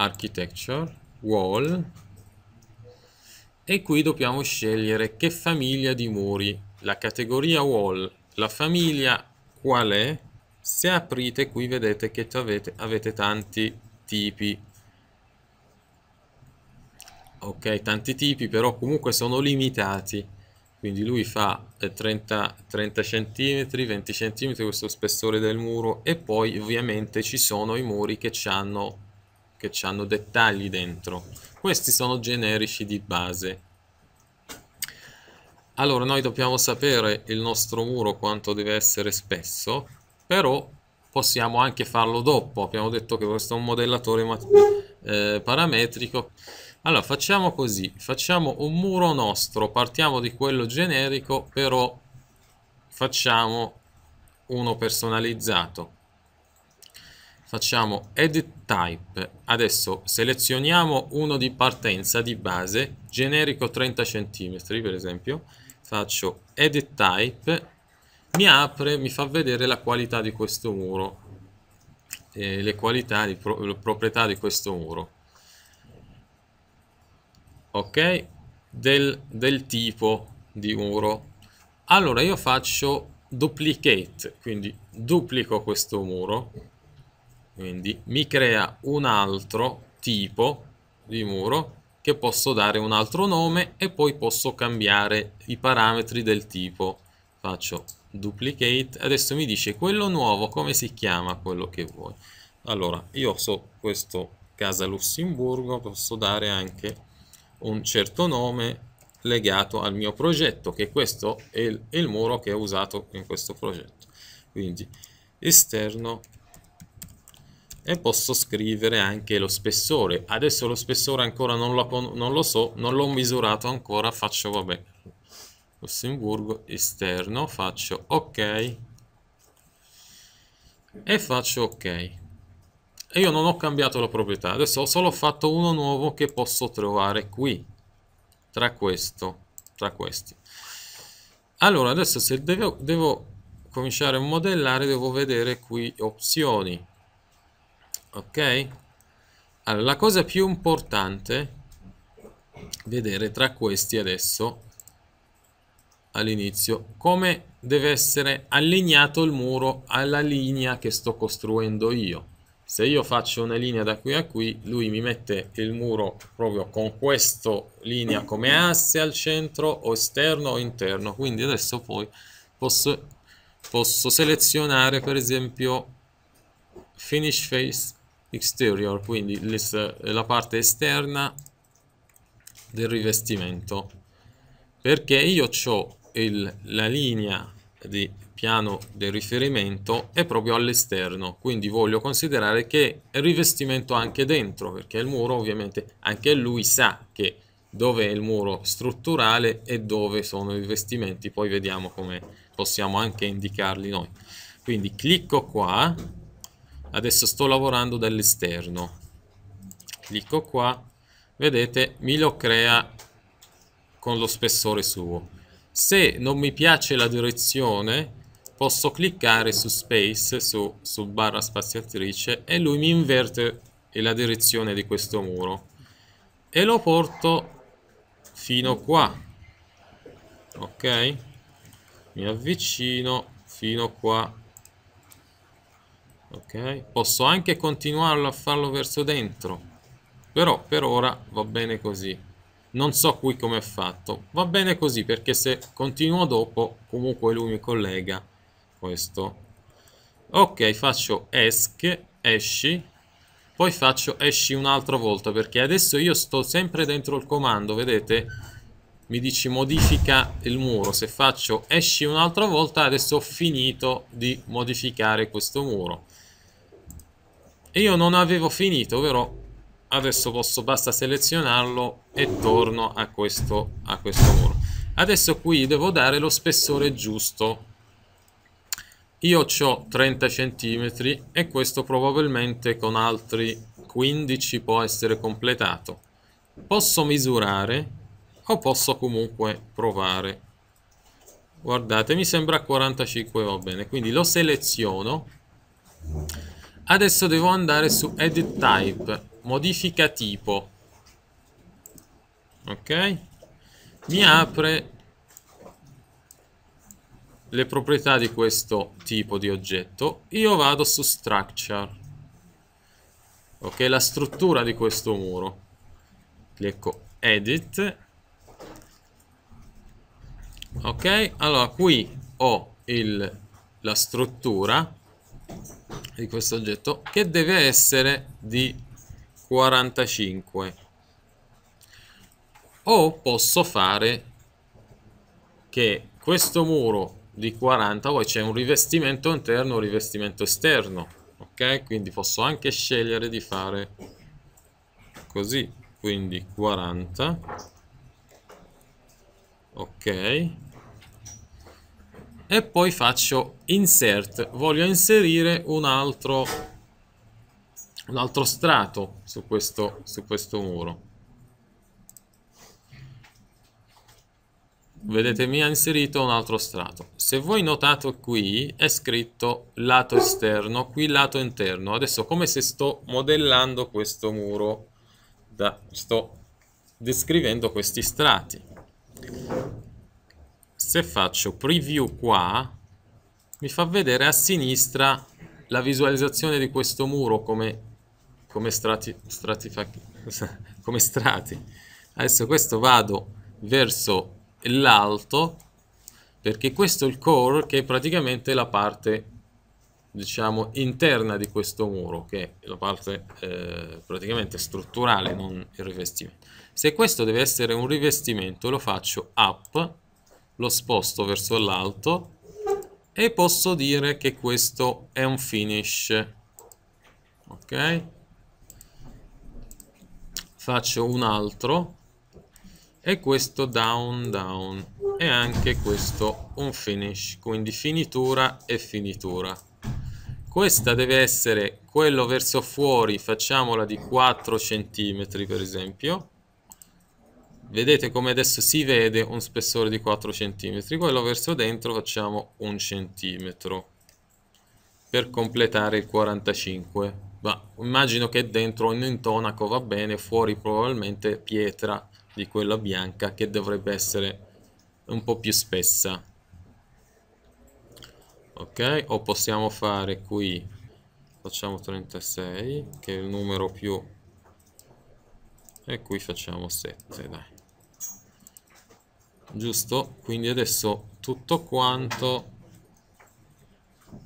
architecture, wall, e qui dobbiamo scegliere che famiglia di muri. La categoria wall, la famiglia qual è? Se aprite qui vedete che avete, avete tanti tipi. Ok, tanti tipi, però comunque sono limitati quindi lui fa 30, 30 cm, 20 cm questo spessore del muro e poi ovviamente ci sono i muri che hanno che hanno dettagli dentro. Questi sono generici di base. Allora, noi dobbiamo sapere il nostro muro quanto deve essere spesso, però possiamo anche farlo dopo. Abbiamo detto che questo è un modellatore eh, parametrico. Allora, facciamo così. Facciamo un muro nostro, partiamo di quello generico, però facciamo uno personalizzato facciamo edit type adesso selezioniamo uno di partenza di base generico 30 cm per esempio faccio edit type mi apre mi fa vedere la qualità di questo muro eh, le qualità di pro proprietà di questo muro ok del, del tipo di muro allora io faccio duplicate quindi duplico questo muro quindi mi crea un altro tipo di muro che posso dare un altro nome e poi posso cambiare i parametri del tipo faccio duplicate adesso mi dice quello nuovo come si chiama quello che vuoi allora io so questo casa lussemburgo posso dare anche un certo nome legato al mio progetto che questo è il, è il muro che ho usato in questo progetto quindi esterno e posso scrivere anche lo spessore adesso lo spessore ancora non lo, non lo so non l'ho misurato ancora faccio vabbè Lussemburgo esterno faccio ok e faccio ok e io non ho cambiato la proprietà adesso ho solo fatto uno nuovo che posso trovare qui tra questo tra questi allora adesso se devo, devo cominciare a modellare devo vedere qui opzioni ok allora la cosa più importante vedere tra questi adesso all'inizio come deve essere allineato il muro alla linea che sto costruendo io se io faccio una linea da qui a qui lui mi mette il muro proprio con questa linea come asse al centro o esterno o interno quindi adesso poi posso, posso selezionare per esempio finish face exterior, quindi la parte esterna del rivestimento. Perché io ho il, la linea di piano del riferimento è proprio all'esterno, quindi voglio considerare che il rivestimento anche dentro, perché il muro ovviamente anche lui sa che dove è il muro strutturale e dove sono i rivestimenti, poi vediamo come possiamo anche indicarli noi. Quindi clicco qua, adesso sto lavorando dall'esterno clicco qua vedete mi lo crea con lo spessore suo se non mi piace la direzione posso cliccare su space su, su barra spaziatrice e lui mi inverte la direzione di questo muro e lo porto fino qua ok mi avvicino fino qua ok posso anche continuarlo a farlo verso dentro però per ora va bene così non so qui come è fatto va bene così perché se continuo dopo comunque lui mi collega questo ok faccio esc esci poi faccio esci un'altra volta perché adesso io sto sempre dentro il comando vedete mi dici modifica il muro se faccio esci un'altra volta adesso ho finito di modificare questo muro io non avevo finito, però adesso posso, basta selezionarlo e torno a questo, a questo muro. Adesso qui devo dare lo spessore giusto. Io ho 30 cm e questo probabilmente con altri 15 può essere completato. Posso misurare o posso comunque provare. Guardate, mi sembra 45 va bene, quindi lo seleziono Adesso devo andare su Edit Type, modifica tipo. Ok? Mi apre le proprietà di questo tipo di oggetto. Io vado su Structure. Ok, la struttura di questo muro. Clicco Edit. Ok, allora qui ho il, la struttura di questo oggetto che deve essere di 45 o posso fare che questo muro di 40 poi c'è un rivestimento interno un rivestimento esterno ok quindi posso anche scegliere di fare così quindi 40 ok e poi faccio insert voglio inserire un altro un altro strato su questo su questo muro vedete mi ha inserito un altro strato se voi notate qui è scritto lato esterno qui lato interno adesso come se sto modellando questo muro da, sto descrivendo questi strati se faccio preview qua mi fa vedere a sinistra la visualizzazione di questo muro come, come strati, strati, come strati adesso questo vado verso l'alto perché questo è il core che è praticamente la parte diciamo interna di questo muro che è la parte eh, praticamente strutturale non il rivestimento se questo deve essere un rivestimento lo faccio up lo sposto verso l'alto e posso dire che questo è un finish ok faccio un altro e questo down down e anche questo un finish quindi finitura e finitura questa deve essere quello verso fuori facciamola di 4 cm per esempio vedete come adesso si vede un spessore di 4 cm quello verso dentro facciamo 1 cm per completare il 45 ma immagino che dentro un intonaco va bene fuori probabilmente pietra di quella bianca che dovrebbe essere un po' più spessa ok o possiamo fare qui facciamo 36 che è il numero più e qui facciamo 7 dai giusto quindi adesso tutto quanto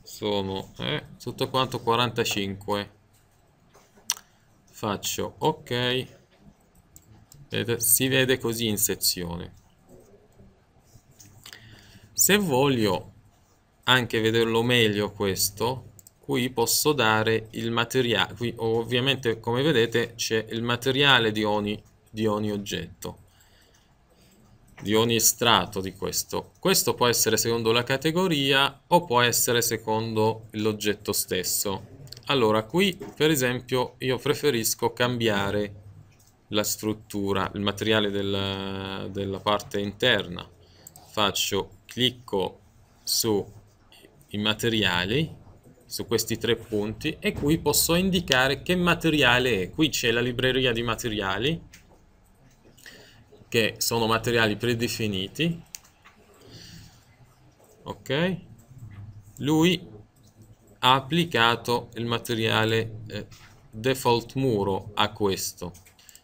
sono eh, tutto quanto 45 faccio ok Vedete, si vede così in sezione se voglio anche vederlo meglio questo qui posso dare il materiale qui ovviamente come vedete c'è il materiale di ogni, di ogni oggetto di ogni strato di questo. Questo può essere secondo la categoria o può essere secondo l'oggetto stesso. Allora, qui per esempio io preferisco cambiare la struttura, il materiale della, della parte interna. Faccio, clicco su i materiali, su questi tre punti, e qui posso indicare che materiale è. Qui c'è la libreria di materiali, che sono materiali predefiniti ok lui ha applicato il materiale eh, default muro a questo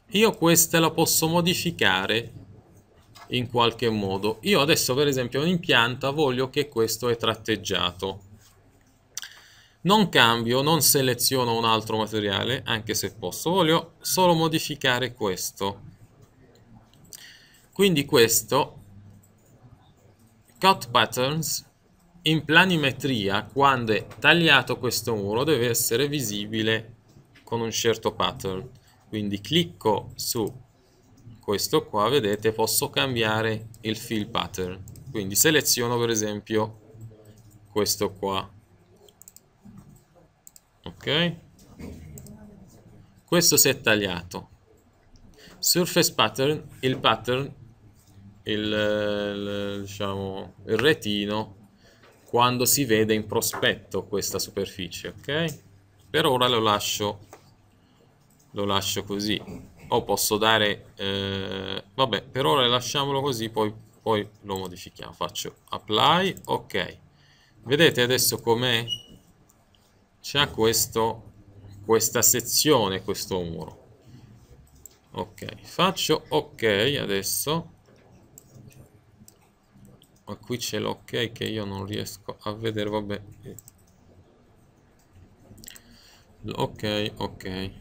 io questa la posso modificare in qualche modo io adesso per esempio in pianta voglio che questo è tratteggiato non cambio non seleziono un altro materiale anche se posso voglio solo modificare questo quindi questo cut patterns in planimetria quando è tagliato questo muro deve essere visibile con un certo pattern quindi clicco su questo qua vedete posso cambiare il fill pattern quindi seleziono per esempio questo qua ok questo si è tagliato surface pattern il pattern il, il, diciamo, il retino quando si vede in prospetto questa superficie, ok? Per ora lo lascio, lo lascio così, o posso dare, eh, vabbè, per ora lasciamolo così, poi, poi lo modifichiamo, faccio apply, ok. Vedete adesso com'è? C'è questa sezione, questo muro. Ok, faccio ok adesso, ma qui c'è l'ok che io non riesco a vedere vabbè ok ok e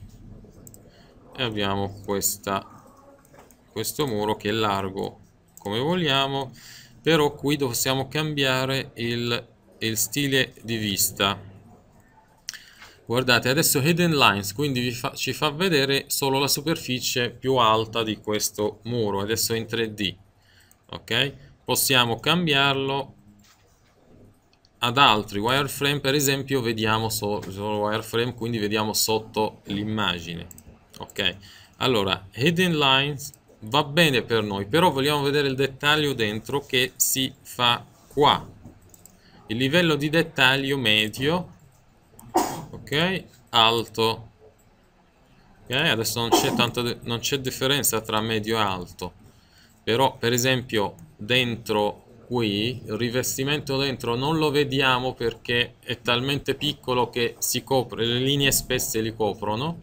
abbiamo questa questo muro che è largo come vogliamo però qui possiamo cambiare il, il stile di vista guardate adesso hidden lines quindi fa, ci fa vedere solo la superficie più alta di questo muro adesso in 3d ok possiamo cambiarlo ad altri wireframe per esempio vediamo solo, solo wireframe quindi vediamo sotto l'immagine ok allora hidden lines va bene per noi però vogliamo vedere il dettaglio dentro che si fa qua il livello di dettaglio medio ok alto ok adesso non c'è differenza tra medio e alto però per esempio dentro qui il rivestimento dentro non lo vediamo perché è talmente piccolo che si copre, le linee spesse li coprono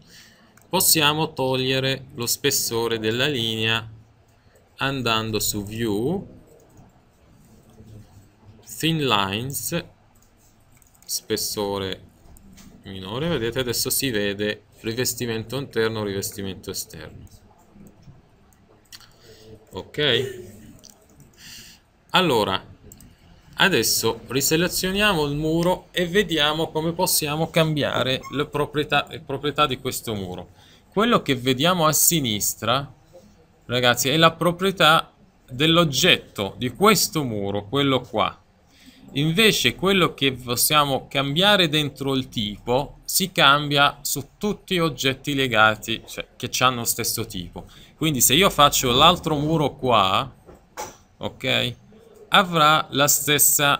possiamo togliere lo spessore della linea andando su view thin lines spessore minore vedete adesso si vede rivestimento interno rivestimento esterno ok allora adesso riselezioniamo il muro e vediamo come possiamo cambiare le proprietà, le proprietà di questo muro quello che vediamo a sinistra ragazzi è la proprietà dell'oggetto di questo muro quello qua Invece quello che possiamo cambiare dentro il tipo si cambia su tutti gli oggetti legati, cioè che hanno lo stesso tipo. Quindi se io faccio l'altro muro qua, ok, avrà la stessa,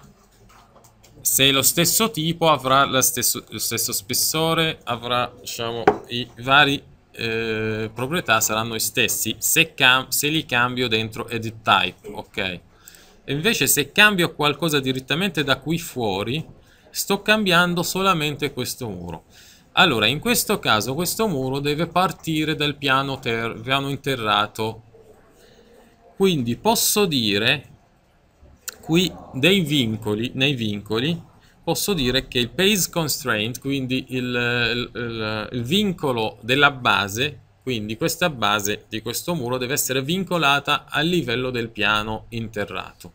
se è lo stesso tipo avrà stesso, lo stesso spessore, avrà diciamo i vari eh, proprietà saranno gli stessi se, se li cambio dentro edit type, ok. E invece se cambio qualcosa direttamente da qui fuori, sto cambiando solamente questo muro. Allora, in questo caso questo muro deve partire dal piano, piano interrato. Quindi posso dire qui dei vincoli, nei vincoli posso dire che il base constraint, quindi il, il, il, il vincolo della base, quindi questa base di questo muro deve essere vincolata al livello del piano interrato.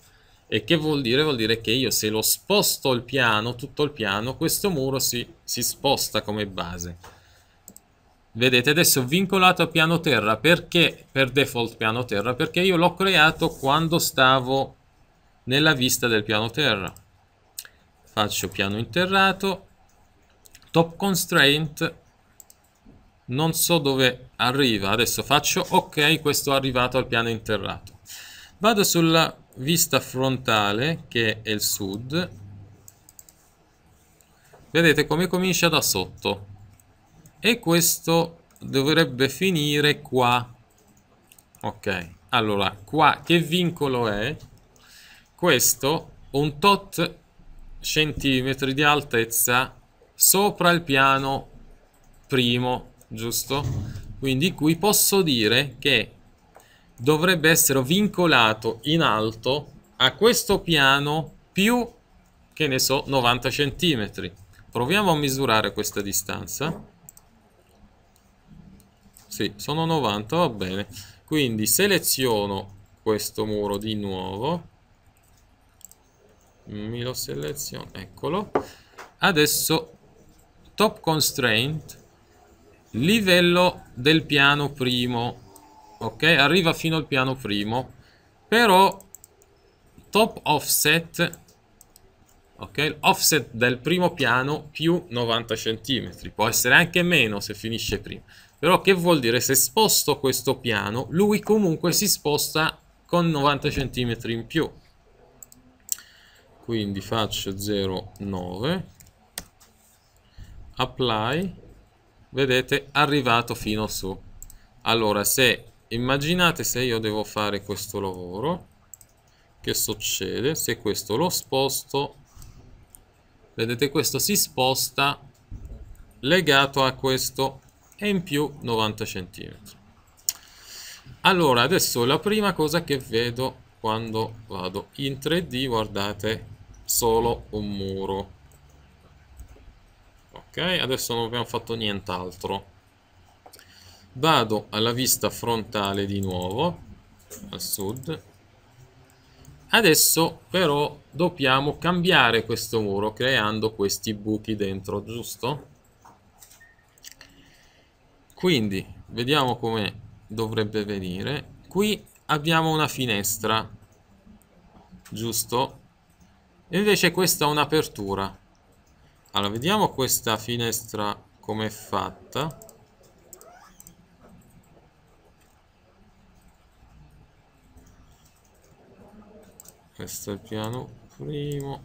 E che vuol dire? Vuol dire che io se lo sposto il piano, tutto il piano, questo muro si, si sposta come base. Vedete adesso vincolato a piano terra, perché per default piano terra? Perché io l'ho creato quando stavo nella vista del piano terra. Faccio piano interrato, top constraint non so dove arriva adesso faccio ok questo è arrivato al piano interrato vado sulla vista frontale che è il sud vedete come comincia da sotto e questo dovrebbe finire qua ok allora qua che vincolo è questo un tot centimetri di altezza sopra il piano primo giusto? Quindi qui posso dire che dovrebbe essere vincolato in alto a questo piano più, che ne so, 90 cm. Proviamo a misurare questa distanza. Sì, sono 90, va bene. Quindi seleziono questo muro di nuovo. Mi lo seleziono, eccolo. Adesso top constraint livello del piano primo ok arriva fino al piano primo però top offset ok offset del primo piano più 90 cm può essere anche meno se finisce prima però che vuol dire se sposto questo piano lui comunque si sposta con 90 cm in più quindi faccio 0,9 apply vedete arrivato fino su allora se immaginate se io devo fare questo lavoro che succede se questo lo sposto vedete questo si sposta legato a questo e in più 90 cm allora adesso la prima cosa che vedo quando vado in 3D guardate solo un muro Ok, adesso non abbiamo fatto nient'altro. Vado alla vista frontale di nuovo, al sud. Adesso però dobbiamo cambiare questo muro creando questi buchi dentro, giusto? Quindi, vediamo come dovrebbe venire. Qui abbiamo una finestra, giusto? E invece questa è un'apertura. Allora, vediamo questa finestra com'è fatta. Questo è il piano primo.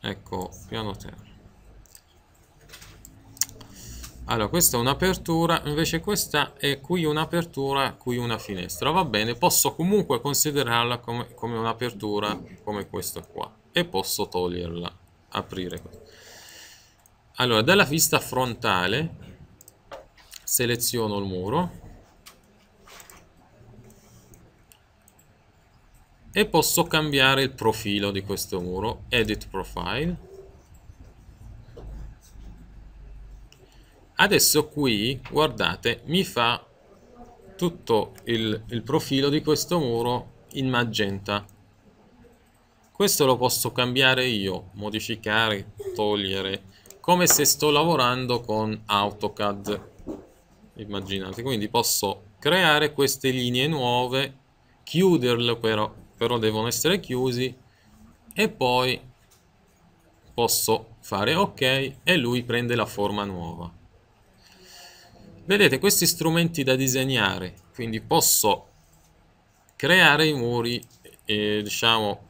Ecco, piano terra allora questa è un'apertura invece questa è qui un'apertura qui una finestra va bene posso comunque considerarla come, come un'apertura come questa qua e posso toglierla aprire allora dalla vista frontale seleziono il muro e posso cambiare il profilo di questo muro edit profile adesso qui guardate mi fa tutto il, il profilo di questo muro in magenta questo lo posso cambiare io modificare togliere come se sto lavorando con AutoCAD immaginate quindi posso creare queste linee nuove chiuderle però, però devono essere chiusi e poi posso fare ok e lui prende la forma nuova Vedete questi strumenti da disegnare, quindi posso creare i muri, eh, diciamo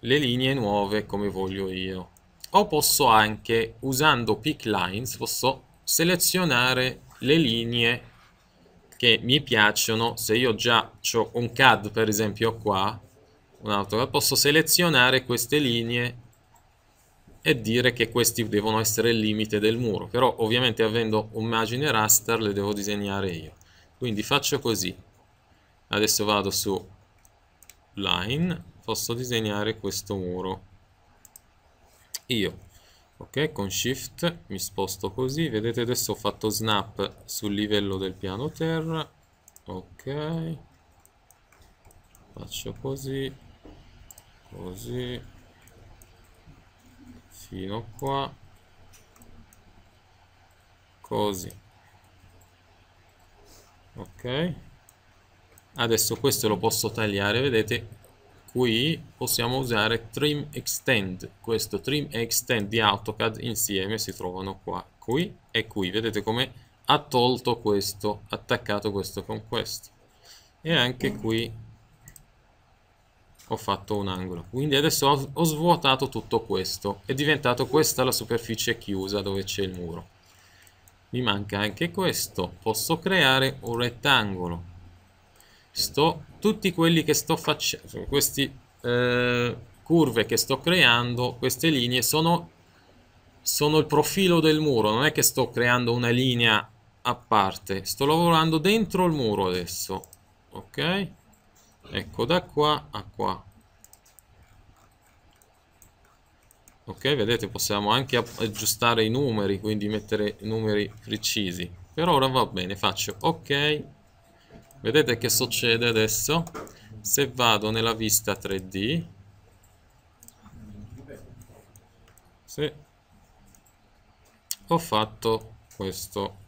le linee nuove come voglio io. O posso anche, usando pick lines, posso selezionare le linee che mi piacciono. Se io già ho un CAD, per esempio qua, un altro, posso selezionare queste linee e dire che questi devono essere il limite del muro però ovviamente avendo un margine raster le devo disegnare io quindi faccio così adesso vado su line posso disegnare questo muro io ok con shift mi sposto così vedete adesso ho fatto snap sul livello del piano terra ok faccio così così fino qua così ok adesso questo lo posso tagliare vedete qui possiamo usare trim extend questo trim e extend di AutoCAD insieme si trovano qua qui e qui vedete come ha tolto questo attaccato questo con questo e anche qui ho fatto un angolo quindi adesso ho, ho svuotato tutto questo è diventato questa la superficie chiusa dove c'è il muro mi manca anche questo posso creare un rettangolo sto tutti quelli che sto facendo queste eh, curve che sto creando queste linee sono sono il profilo del muro non è che sto creando una linea a parte sto lavorando dentro il muro adesso ok ecco da qua a qua ok vedete possiamo anche aggiustare i numeri quindi mettere numeri precisi per ora va bene faccio ok vedete che succede adesso se vado nella vista 3d se ho fatto questo